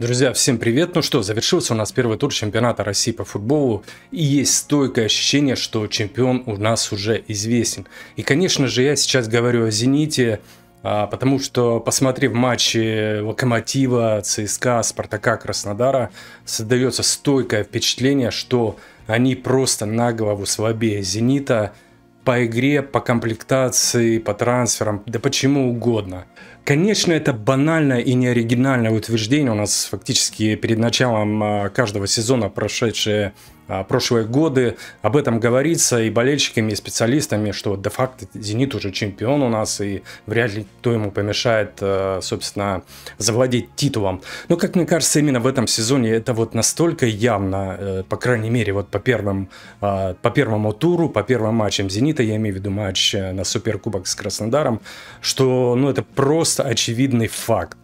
Друзья, всем привет! Ну что, завершился у нас первый тур чемпионата России по футболу, и есть стойкое ощущение, что чемпион у нас уже известен. И, конечно же, я сейчас говорю о «Зените», а, потому что, посмотрев матчи «Локомотива», «ЦСКА», «Спартака», «Краснодара», создается стойкое впечатление, что они просто на голову слабее «Зенита», по игре, по комплектации, по трансферам, да почему угодно – Конечно, это банальное и неоригинальное утверждение. У нас фактически перед началом а, каждого сезона прошедшие а, прошлые годы. Об этом говорится и болельщиками, и специалистами, что де-факто «Зенит» уже чемпион у нас, и вряд ли кто ему помешает, э, собственно, завладеть титулом. Но, как мне кажется, именно в этом сезоне это вот настолько явно, э, по крайней мере, вот по, первым, а, по первому туру, по первым матчам «Зенита», я имею в виду матч э, на Суперкубок с Краснодаром, что ну, это просто очевидный факт.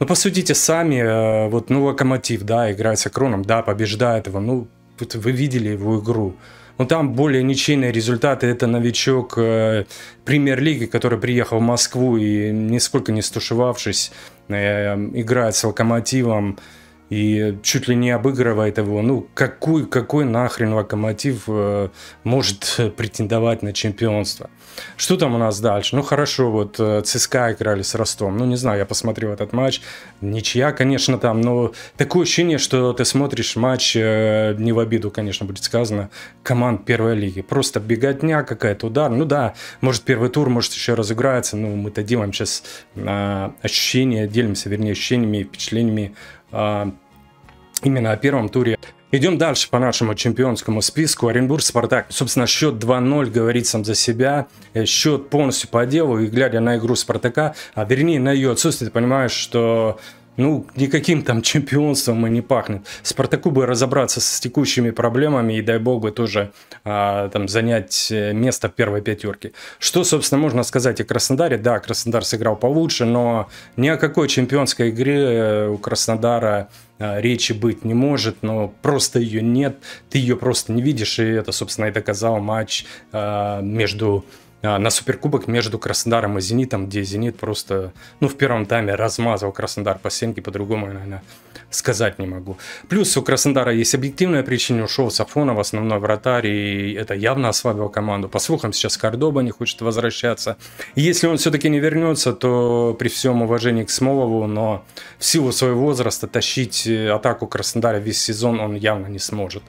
Ну, посудите сами, вот, ну, Локомотив, да, играет с Акроном, да, побеждает его, ну, вы видели его игру. Но там более ничейные результаты. Это новичок э, премьер-лиги, который приехал в Москву и, нисколько не стушевавшись, э, играет с локомотивом и чуть ли не обыгрывает его. Ну, какой, какой нахрен локомотив э, может претендовать на чемпионство? Что там у нас дальше? Ну, хорошо, вот э, ЦСКА играли с Ростом. Ну, не знаю, я посмотрел этот матч. Ничья, конечно, там, но такое ощущение, что ты смотришь матч, э, не в обиду, конечно, будет сказано, команд первой лиги. Просто беготня какая-то, удар. Ну да, может, первый тур, может, еще разыграется. Ну, мы-то делаем сейчас э, а, ощущения, делимся, вернее, ощущениями и впечатлениями а, именно о первом туре. Идем дальше по нашему чемпионскому списку. Оренбург, Спартак. Собственно, счет 2-0 говорит сам за себя. Э, счет полностью по делу. И глядя на игру Спартака, а вернее на ее отсутствие, ты понимаешь, что ну, никаким там чемпионством и не пахнет. Спартаку бы разобраться с текущими проблемами и, дай бог, бы тоже а, там занять э, место в первой пятерке. Что, собственно, можно сказать о Краснодаре? Да, Краснодар сыграл получше, но ни о какой чемпионской игре э, у Краснодара а, речи быть не может, но просто ее нет, ты ее просто не видишь, и это, собственно, и доказал матч а, между а, на Суперкубок между Краснодаром и Зенитом, где Зенит просто, ну, в первом тайме размазал Краснодар по стенке, по-другому, наверное, сказать не могу. Плюс у Краснодара есть объективная причина, ушел Сафонов, основной вратарь, и это явно ослабил команду. По слухам, сейчас Кордоба не хочет возвращаться. И если он все-таки не вернется, то при всем уважении к Смолову, но в силу своего возраста тащить э, атаку Краснодара весь сезон он явно не сможет.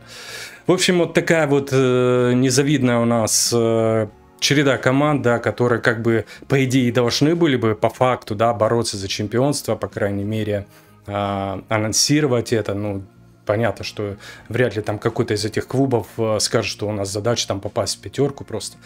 В общем, вот такая вот э, незавидная у нас э, череда команд, да, которые как бы, по идее, должны были бы по факту, да, бороться за чемпионство, по крайней мере, а, анонсировать это, ну, понятно, что вряд ли там какой-то из этих клубов э, скажет, что у нас задача там попасть в пятерку просто.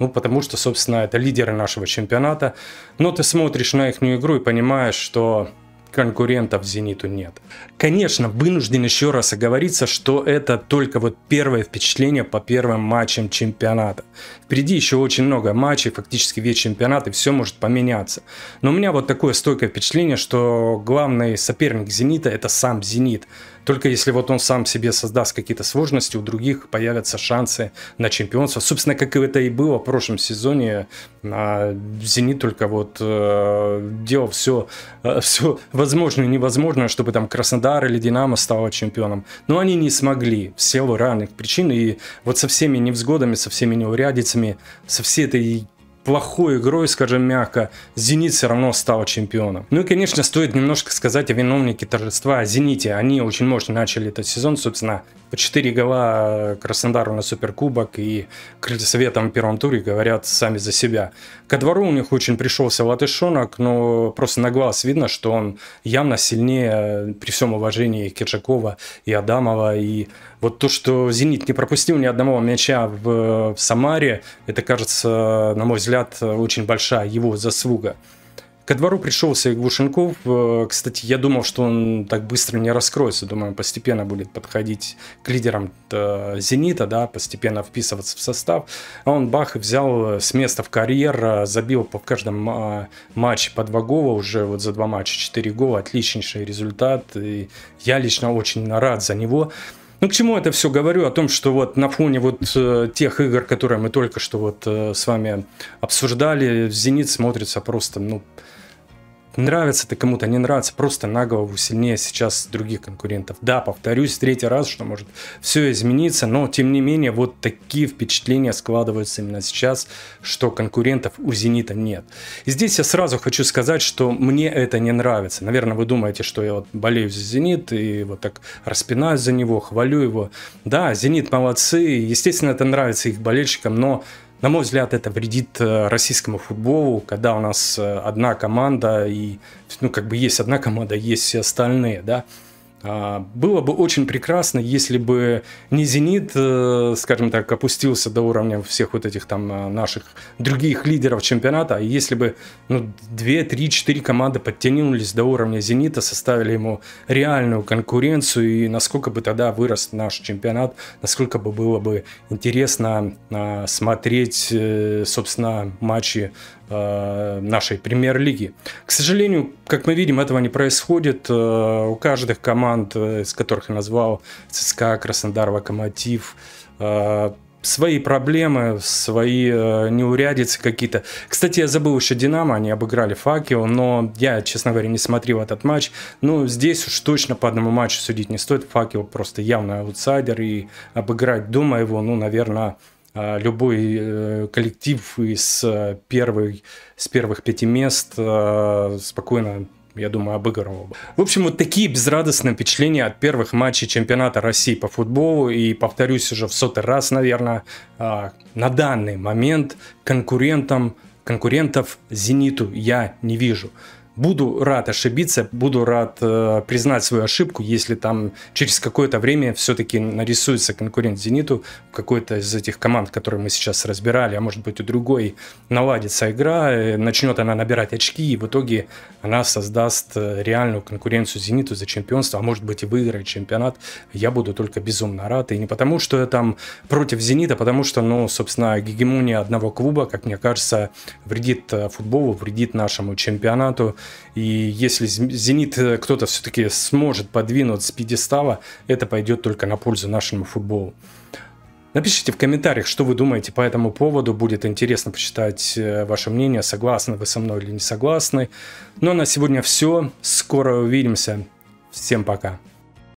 Ну, потому что, собственно, это лидеры нашего чемпионата. Но ты смотришь на их игру и понимаешь, что конкурентов «Зениту» нет. Конечно, вынужден еще раз оговориться, что это только вот первое впечатление по первым матчам чемпионата. Впереди еще очень много матчей, фактически весь чемпионат, и все может поменяться. Но у меня вот такое стойкое впечатление, что главный соперник «Зенита» — это сам «Зенит». Только если вот он сам себе создаст какие-то сложности, у других появятся шансы на чемпионство. Собственно, как и это и было в прошлом сезоне, а, Зенит только вот э, делал все, э, все возможное и невозможное, чтобы там Краснодар или Динамо стало чемпионом. Но они не смогли в силу разных причин. И вот со всеми невзгодами, со всеми неурядицами, со всей этой плохой игрой, скажем мягко, «Зенит» все равно стал чемпионом. Ну и, конечно, стоит немножко сказать о виновнике торжества «Зените». Они очень мощно начали этот сезон, собственно, по 4 гола э, Краснодару на Суперкубок и Крыльсоветом в первом туре говорят сами за себя. Ко двору у них очень пришелся латышонок, но просто на глаз видно, что он явно сильнее э, при всем уважении Киржакова и Адамова. И вот то, что «Зенит» не пропустил ни одного мяча в, э, в Самаре, это кажется, на мой взгляд, взгляд, э, очень большая его заслуга. Ко двору пришелся и Глушенков. Э, кстати, я думал, что он так быстро не раскроется. Думаю, постепенно будет подходить к лидерам э, «Зенита», да, постепенно вписываться в состав. А он бах и взял с места в карьер, забил по каждому матче по два гола, уже вот за два матча четыре гола. Отличнейший результат. И я лично очень рад за него. Ну, к чему это все говорю? О том, что вот на фоне вот э, тех игр, которые мы только что вот э, с вами обсуждали, «Зенит» смотрится просто, ну, Нравится ты кому-то, не нравится, просто на голову сильнее сейчас других конкурентов. Да, повторюсь третий раз, что может все измениться, но тем не менее вот такие впечатления складываются именно сейчас, что конкурентов у «Зенита» нет. И здесь я сразу хочу сказать, что мне это не нравится. Наверное, вы думаете, что я вот болею за «Зенит» и вот так распинаюсь за него, хвалю его. Да, «Зенит» молодцы, естественно, это нравится их болельщикам, но на мой взгляд, это вредит э, российскому футболу, когда у нас э, одна команда и, ну, как бы есть одна команда, есть все остальные, да. А, было бы очень прекрасно, если бы не «Зенит», э, скажем так, опустился до уровня всех вот этих там э, наших других лидеров чемпионата, а если бы ну, 2, 3, 4 команды подтянулись до уровня «Зенита», составили ему реальную конкуренцию, и насколько бы тогда вырос наш чемпионат, насколько бы было бы интересно а, смотреть, э, собственно, матчи Э, нашей премьер-лиги. К сожалению, как мы видим, этого не происходит. Э, у каждых команд, э, из которых я назвал, ЦСКА, Краснодар, Локомотив, свои проблемы, свои неурядицы какие-то. Кстати, я забыл еще Динамо, они обыграли Факел, но я, честно говоря, не смотрел этот матч. Ну, здесь уж точно по одному матчу судить не стоит. Факел просто явный аутсайдер, и обыграть дома его, ну, наверное, а, любой э, коллектив из э, первой, с первых пяти мест э, спокойно я думаю, обыгрывал бы. В общем, вот такие безрадостные впечатления от первых матчей чемпионата России по футболу. И повторюсь уже в сотый раз, наверное, а, на данный момент конкурентам конкурентов «Зениту» я не вижу буду рад ошибиться, буду рад э, признать свою ошибку, если там через какое-то время все-таки нарисуется конкурент «Зениту» в какой-то из этих команд, которые мы сейчас разбирали, а может быть у другой наладится игра, э, начнет она набирать очки, и в итоге она создаст э, реальную конкуренцию «Зениту» за чемпионство, а может быть и выиграет чемпионат. Я буду только безумно рад. И не потому, что я там против «Зенита», а потому что, ну, собственно, гегемония одного клуба, как мне кажется, вредит э, футболу, вредит нашему чемпионату. И если «Зенит» э, кто-то все-таки сможет подвинуть с пьедестала, это пойдет только на пользу нашему футболу. Напишите в комментариях, что вы думаете по этому поводу. Будет интересно почитать э, ваше мнение, согласны вы со мной или не согласны. Ну а на сегодня все. Скоро увидимся. Всем пока.